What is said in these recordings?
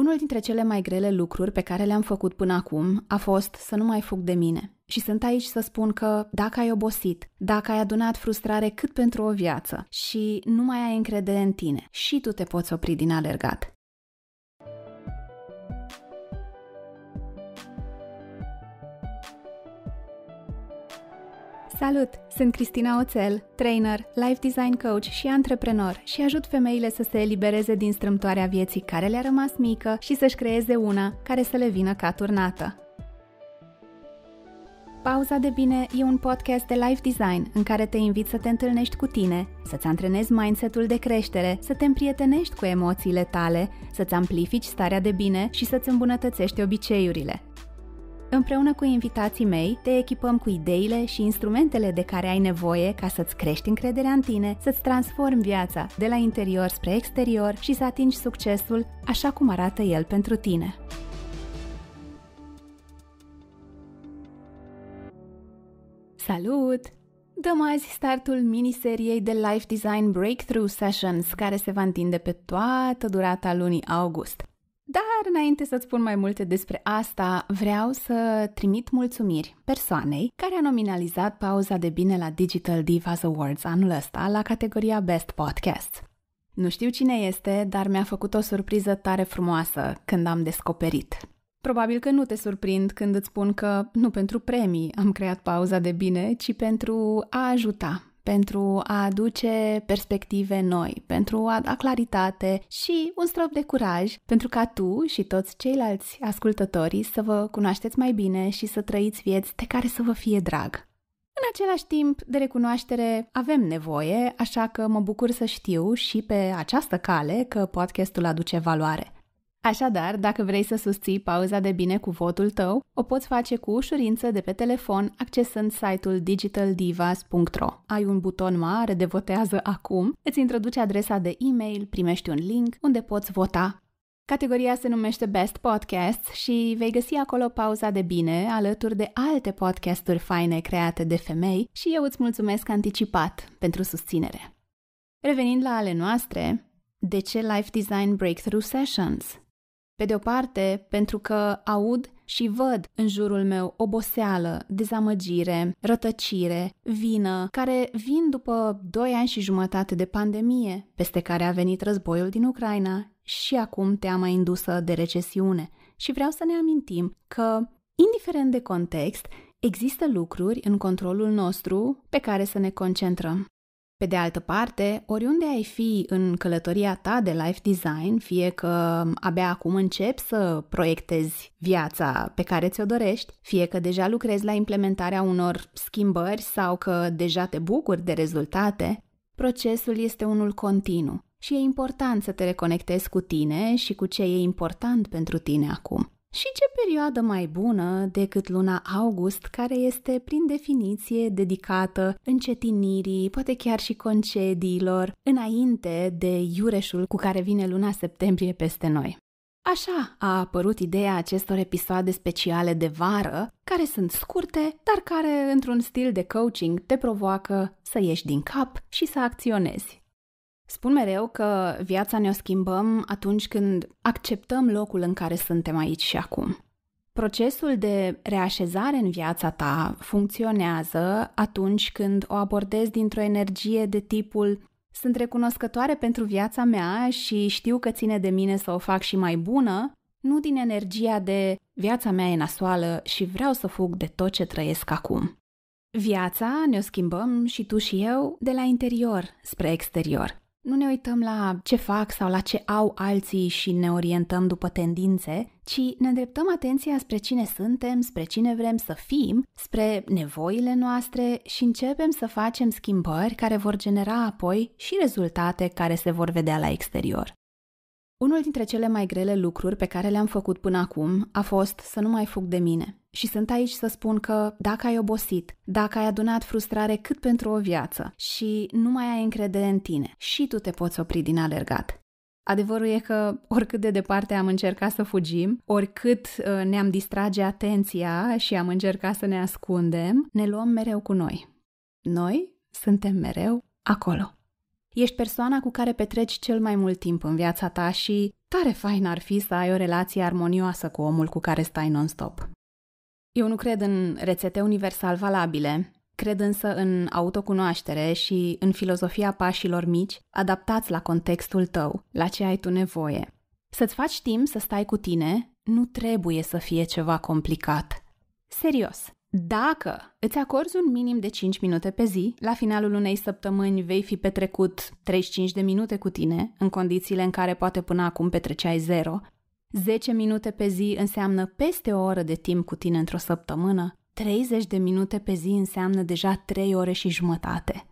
Unul dintre cele mai grele lucruri pe care le-am făcut până acum a fost să nu mai fug de mine. Și sunt aici să spun că dacă ai obosit, dacă ai adunat frustrare cât pentru o viață și nu mai ai încredere în tine, și tu te poți opri din alergat. Salut! Sunt Cristina Oțel, trainer, life design coach și antreprenor și ajut femeile să se elibereze din strâmtoarea vieții care le-a rămas mică și să-și creeze una care să le vină ca turnată. Pauza de Bine e un podcast de life design în care te invit să te întâlnești cu tine, să-ți antrenezi mindset-ul de creștere, să te împrietenești cu emoțiile tale, să-ți amplifici starea de bine și să-ți îmbunătățești obiceiurile – Împreună cu invitații mei, te echipăm cu ideile și instrumentele de care ai nevoie ca să-ți crești încrederea în tine, să-ți transformi viața de la interior spre exterior și să atingi succesul așa cum arată el pentru tine. Salut! Dăm azi startul miniseriei de Life Design Breakthrough Sessions, care se va întinde pe toată durata lunii august. Dar înainte să-ți spun mai multe despre asta, vreau să trimit mulțumiri persoanei care a nominalizat pauza de bine la Digital Divas Awards anul ăsta la categoria Best Podcast. Nu știu cine este, dar mi-a făcut o surpriză tare frumoasă când am descoperit. Probabil că nu te surprind când îți spun că nu pentru premii am creat pauza de bine, ci pentru a ajuta pentru a aduce perspective noi, pentru a da claritate și un strop de curaj, pentru ca tu și toți ceilalți ascultătorii să vă cunoașteți mai bine și să trăiți vieți de care să vă fie drag. În același timp, de recunoaștere avem nevoie, așa că mă bucur să știu și pe această cale că podcastul aduce valoare. Așadar, dacă vrei să susții pauza de bine cu votul tău, o poți face cu ușurință de pe telefon accesând site-ul digitaldivas.ro. Ai un buton mare de votează acum, îți introduci adresa de e-mail, primești un link unde poți vota. Categoria se numește Best Podcast și vei găsi acolo pauza de bine alături de alte podcasturi faine create de femei și eu îți mulțumesc anticipat pentru susținere. Revenind la ale noastre, de ce Life Design Breakthrough Sessions? Pe de o parte, pentru că aud și văd în jurul meu oboseală, dezamăgire, rătăcire, vină, care vin după 2 ani și jumătate de pandemie, peste care a venit războiul din Ucraina și acum teama indusă de recesiune. Și vreau să ne amintim că, indiferent de context, există lucruri în controlul nostru pe care să ne concentrăm. Pe de altă parte, oriunde ai fi în călătoria ta de life design, fie că um, abia acum începi să proiectezi viața pe care ți-o dorești, fie că deja lucrezi la implementarea unor schimbări sau că deja te bucuri de rezultate, procesul este unul continuu și e important să te reconectezi cu tine și cu ce e important pentru tine acum. Și ce perioadă mai bună decât luna august, care este prin definiție dedicată încetinirii, poate chiar și concediilor, înainte de iureșul cu care vine luna septembrie peste noi. Așa a apărut ideea acestor episoade speciale de vară, care sunt scurte, dar care, într-un stil de coaching, te provoacă să ieși din cap și să acționezi. Spun mereu că viața ne-o schimbăm atunci când acceptăm locul în care suntem aici și acum. Procesul de reașezare în viața ta funcționează atunci când o abordezi dintr-o energie de tipul sunt recunoscătoare pentru viața mea și știu că ține de mine să o fac și mai bună, nu din energia de viața mea e nasoală și vreau să fug de tot ce trăiesc acum. Viața ne-o schimbăm și tu și eu de la interior spre exterior. Nu ne uităm la ce fac sau la ce au alții și ne orientăm după tendințe, ci ne îndreptăm atenția spre cine suntem, spre cine vrem să fim, spre nevoile noastre și începem să facem schimbări care vor genera apoi și rezultate care se vor vedea la exterior. Unul dintre cele mai grele lucruri pe care le-am făcut până acum a fost să nu mai fug de mine și sunt aici să spun că dacă ai obosit, dacă ai adunat frustrare cât pentru o viață și nu mai ai încredere în tine, și tu te poți opri din alergat. Adevărul e că oricât de departe am încercat să fugim, oricât uh, ne-am distrage atenția și am încercat să ne ascundem, ne luăm mereu cu noi. Noi suntem mereu acolo. Ești persoana cu care petreci cel mai mult timp în viața ta și tare fain ar fi să ai o relație armonioasă cu omul cu care stai non-stop. Eu nu cred în rețete universal valabile, cred însă în autocunoaștere și în filozofia pașilor mici, adaptați la contextul tău, la ce ai tu nevoie. Să-ți faci timp să stai cu tine nu trebuie să fie ceva complicat. Serios, dacă îți acorzi un minim de 5 minute pe zi, la finalul unei săptămâni vei fi petrecut 35 de minute cu tine, în condițiile în care poate până acum petreceai zero, 10 minute pe zi înseamnă peste o oră de timp cu tine într-o săptămână, 30 de minute pe zi înseamnă deja 3 ore și jumătate.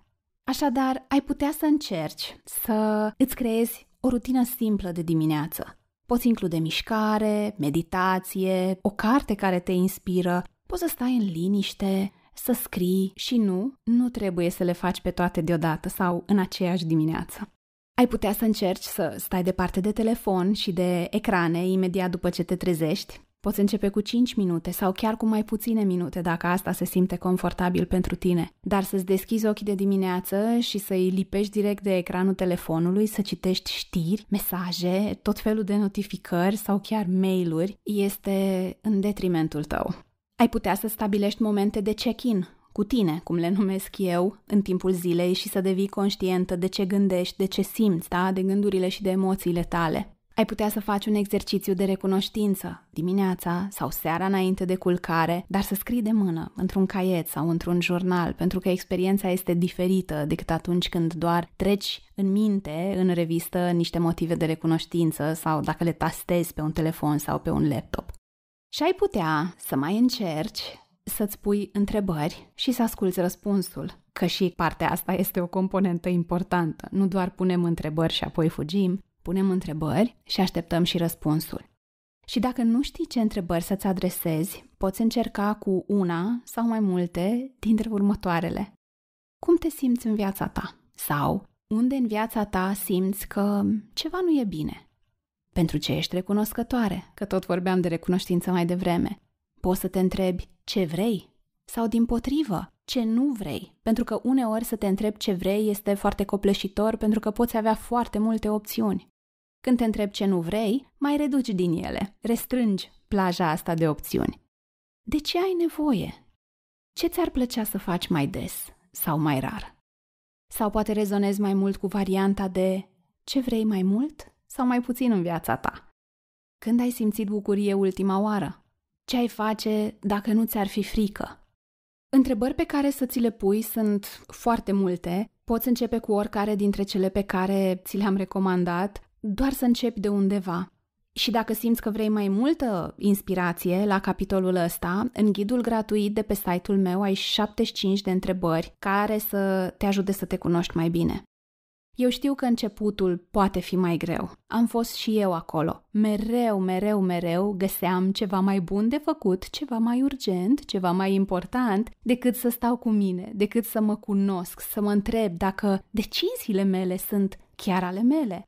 Așadar, ai putea să încerci să îți creezi o rutină simplă de dimineață. Poți include mișcare, meditație, o carte care te inspiră, poți să stai în liniște, să scrii și nu, nu trebuie să le faci pe toate deodată sau în aceeași dimineață. Ai putea să încerci să stai departe de telefon și de ecrane imediat după ce te trezești. Poți începe cu 5 minute sau chiar cu mai puține minute dacă asta se simte confortabil pentru tine. Dar să-ți deschizi ochii de dimineață și să-i lipești direct de ecranul telefonului, să citești știri, mesaje, tot felul de notificări sau chiar mail-uri, este în detrimentul tău. Ai putea să stabilești momente de check-in cu tine, cum le numesc eu, în timpul zilei și să devii conștientă de ce gândești, de ce simți, da? de gândurile și de emoțiile tale. Ai putea să faci un exercițiu de recunoștință dimineața sau seara înainte de culcare, dar să scrii de mână, într-un caiet sau într-un jurnal, pentru că experiența este diferită decât atunci când doar treci în minte, în revistă, niște motive de recunoștință sau dacă le tastezi pe un telefon sau pe un laptop. Și ai putea să mai încerci să-ți pui întrebări și să asculți răspunsul, că și partea asta este o componentă importantă. Nu doar punem întrebări și apoi fugim, punem întrebări și așteptăm și răspunsul. Și dacă nu știi ce întrebări să-ți adresezi, poți încerca cu una sau mai multe dintre următoarele. Cum te simți în viața ta? Sau unde în viața ta simți că ceva nu e bine? Pentru ce ești recunoscătoare? Că tot vorbeam de recunoștință mai devreme poți să te întrebi ce vrei sau din potrivă, ce nu vrei. Pentru că uneori să te întrebi ce vrei este foarte copleșitor pentru că poți avea foarte multe opțiuni. Când te întrebi ce nu vrei, mai reduci din ele, restrângi plaja asta de opțiuni. De ce ai nevoie? Ce ți-ar plăcea să faci mai des sau mai rar? Sau poate rezonezi mai mult cu varianta de ce vrei mai mult sau mai puțin în viața ta? Când ai simțit bucurie ultima oară? Ce ai face dacă nu ți-ar fi frică? Întrebări pe care să ți le pui sunt foarte multe. Poți începe cu oricare dintre cele pe care ți le-am recomandat, doar să începi de undeva. Și dacă simți că vrei mai multă inspirație la capitolul ăsta, în ghidul gratuit de pe site-ul meu ai 75 de întrebări care să te ajute să te cunoști mai bine. Eu știu că începutul poate fi mai greu. Am fost și eu acolo. Mereu, mereu, mereu găseam ceva mai bun de făcut, ceva mai urgent, ceva mai important decât să stau cu mine, decât să mă cunosc, să mă întreb dacă deciziile mele sunt chiar ale mele.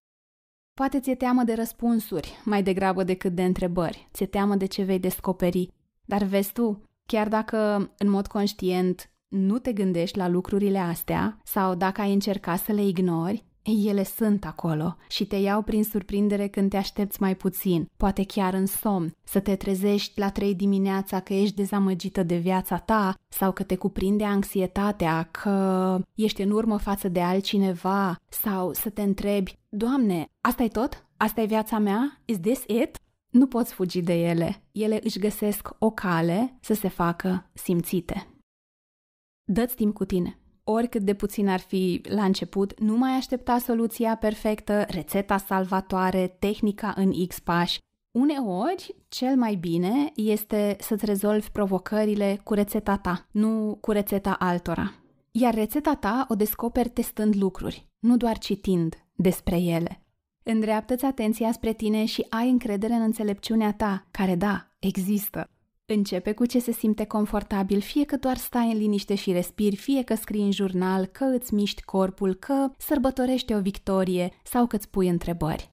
Poate ți-e teamă de răspunsuri mai degrabă decât de întrebări, ți-e teamă de ce vei descoperi. Dar vezi tu, chiar dacă în mod conștient nu te gândești la lucrurile astea sau dacă ai încerca să le ignori, ele sunt acolo și te iau prin surprindere când te aștepți mai puțin, poate chiar în somn, să te trezești la trei dimineața că ești dezamăgită de viața ta sau că te cuprinde anxietatea, că ești în urmă față de altcineva sau să te întrebi, Doamne, asta e tot? Asta e viața mea? Is this it? Nu poți fugi de ele. Ele își găsesc o cale să se facă simțite. Dă-ți timp cu tine. Oricât de puțin ar fi la început, nu mai aștepta soluția perfectă, rețeta salvatoare, tehnica în X pași. Uneori, cel mai bine este să-ți rezolvi provocările cu rețeta ta, nu cu rețeta altora. Iar rețeta ta o descoperi testând lucruri, nu doar citind despre ele. Îndreaptă-ți atenția spre tine și ai încredere în înțelepciunea ta, care da, există. Începe cu ce se simte confortabil, fie că doar stai în liniște și respiri, fie că scrii în jurnal, că îți miști corpul, că sărbătorești o victorie sau că îți pui întrebări.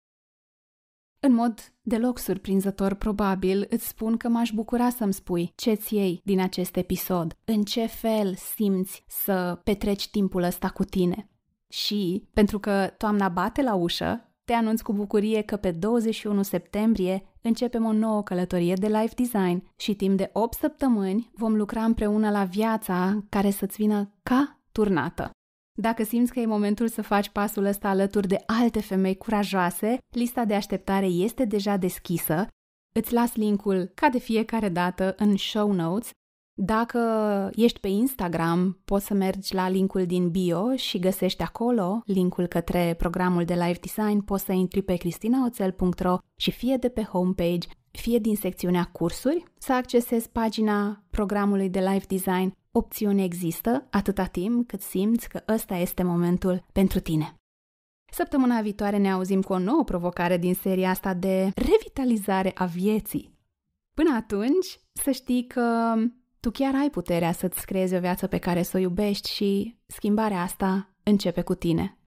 În mod deloc surprinzător, probabil, îți spun că m-aș bucura să-mi spui ce-ți iei din acest episod, în ce fel simți să petreci timpul ăsta cu tine. Și, pentru că toamna bate la ușă, te anunț cu bucurie că pe 21 septembrie începem o nouă călătorie de life design și timp de 8 săptămâni vom lucra împreună la viața care să-ți vină ca turnată. Dacă simți că e momentul să faci pasul ăsta alături de alte femei curajoase, lista de așteptare este deja deschisă. Îți las linkul, ca de fiecare dată, în show notes dacă ești pe Instagram, poți să mergi la linkul din bio și găsești acolo linkul către programul de live design, poți să intri pe cristinaoțel.ro și fie de pe homepage, fie din secțiunea cursuri, să accesezi pagina programului de live design. Opțiune există atâta timp cât simți că ăsta este momentul pentru tine. Săptămâna viitoare ne auzim cu o nouă provocare din seria asta de revitalizare a vieții. Până atunci, să știi că tu chiar ai puterea să-ți creezi o viață pe care să o iubești și schimbarea asta începe cu tine.